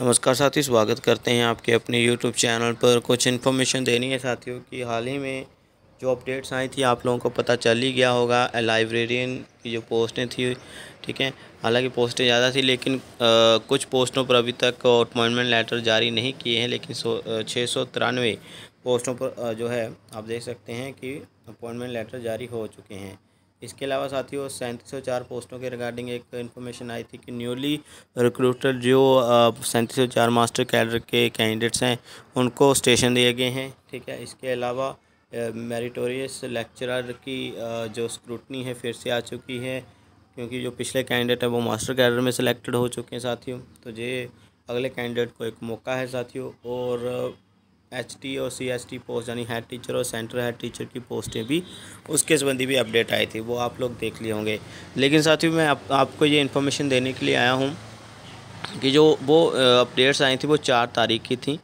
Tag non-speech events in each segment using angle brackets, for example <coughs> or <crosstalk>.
नमस्कार साथी स्वागत करते हैं आपके अपने यूट्यूब चैनल पर कुछ इन्फॉर्मेशन देनी है साथियों कि हाल ही में जो अपडेट्स आई थी आप लोगों को पता चल ही गया होगा लाइब्रेरियन की जो पोस्टें थी ठीक है हालांकि पोस्टें ज़्यादा थी लेकिन आ, कुछ पोस्टों पर अभी तक अपॉइंटमेंट लेटर जारी नहीं किए हैं लेकिन छः सौ तिरानवे पोस्टों पर जो है आप देख सकते हैं कि अपॉइंटमेंट लेटर जारी हो चुके हैं इसके अलावा साथियों सैंतीस चार पोस्टों के रिगार्डिंग एक इन्फॉर्मेशन आई थी कि न्यूली रिक्रूटर जो सैंतीस चार मास्टर कैडर के कैंडिडेट्स हैं उनको स्टेशन दिए गए हैं ठीक है इसके अलावा मेरिटोरियस लेक्चरर की जो स्क्रूटनी है फिर से आ चुकी है क्योंकि जो पिछले कैंडिडेट हैं वो मास्टर कैडर में सेलेक्टेड हो चुके हैं साथियों तो ये अगले कैंडिडेट को एक मौका है साथियों और एच टी और सी एस टी पोस्ट यानी हेड टीचर और सेंटर हेड टीचर की पोस्टें भी उसके संबंधी भी अपडेट आई थी वो आप लोग देख लिए होंगे लेकिन साथियों मैं आप, आपको ये इन्फॉर्मेशन देने के लिए आया हूँ कि जो वो अपडेट्स आई थी वो चार तारीख की थी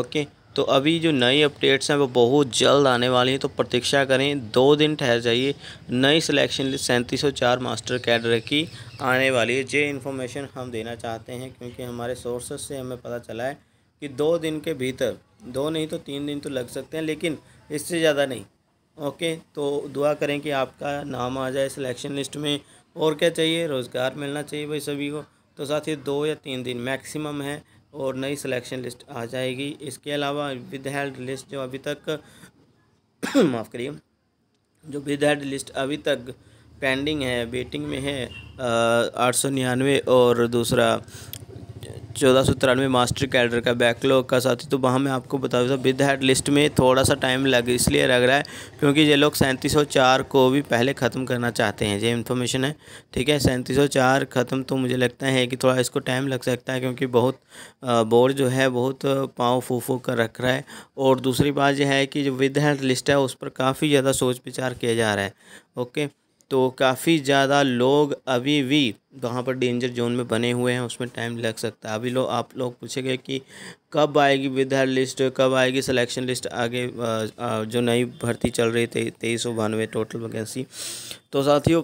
ओके तो अभी जो नई अपडेट्स हैं वो बहुत जल्द आने वाली हैं तो प्रतीक्षा करें दो दिन ठहर जाइए नई सिलेक्शन लिस्ट सैंतीस मास्टर कैडर की आने वाली है ये इन्फॉर्मेशन हम देना चाहते हैं क्योंकि हमारे सोर्सेज से हमें पता चला है कि दो दिन के भीतर दो नहीं तो तीन दिन तो लग सकते हैं लेकिन इससे ज़्यादा नहीं ओके तो दुआ करें कि आपका नाम आ जाए सिलेक्शन लिस्ट में और क्या चाहिए रोज़गार मिलना चाहिए भाई सभी को तो साथ ही दो या तीन दिन मैक्सिमम है और नई सिलेक्शन लिस्ट आ जाएगी इसके अलावा विद हेल्ड लिस्ट जो अभी तक <coughs> माफ़ करिए जो विद हेल्ड लिस्ट अभी तक पेंडिंग है वेटिंग में है आठ सौ निन्यानवे और दूसरा चौदह सौ तिरानवे मास्टर कैडर का बैकलॉग का साथी तो वहाँ मैं आपको बता दूँ विद हेड लिस्ट में थोड़ा सा टाइम लग इसलिए लग रहा है क्योंकि ये लोग सैंतीस सौ चार को भी पहले ख़त्म करना चाहते हैं ये इन्फॉर्मेशन है ठीक है सैंतीस सौ चार ख़त्म तो मुझे लगता है कि थोड़ा इसको टाइम लग सकता है क्योंकि बहुत बोर्ड जो है बहुत पाँव फू कर रख रहा है और दूसरी बात यह है कि जो विद हेड लिस्ट है उस पर काफ़ी ज़्यादा सोच विचार किया जा रहा है ओके तो काफ़ी ज़्यादा लोग अभी भी वहाँ पर डेंजर जोन में बने हुए हैं उसमें टाइम लग सकता है अभी लोग आप लोग पूछेंगे कि कब आएगी विधार लिस्ट कब आएगी सिलेक्शन लिस्ट आगे जो नई भर्ती चल रही थी तेईस सौ बानवे टोटल वैकेंसी तो साथियों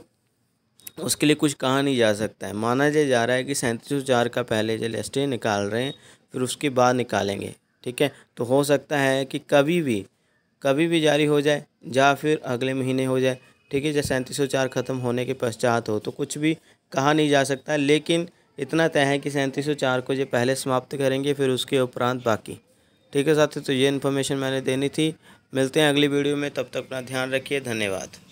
उसके लिए कुछ कहा नहीं जा सकता है माना जा, जा रहा है कि सैंतीस हज़ार का पहले जो लिस्ट निकाल रहे हैं फिर उसके बाद निकालेंगे ठीक है तो हो सकता है कि कभी भी कभी भी जारी हो जाए या जा फिर अगले महीने हो जाए ठीक है जब सैंतीस ख़त्म होने के पश्चात हो तो कुछ भी कहा नहीं जा सकता लेकिन इतना तय है कि सैंतीस को ये पहले समाप्त करेंगे फिर उसके उपरांत बाकी ठीक है साथियों तो ये इन्फॉर्मेशन मैंने देनी थी मिलते हैं अगली वीडियो में तब तक अपना ध्यान रखिए धन्यवाद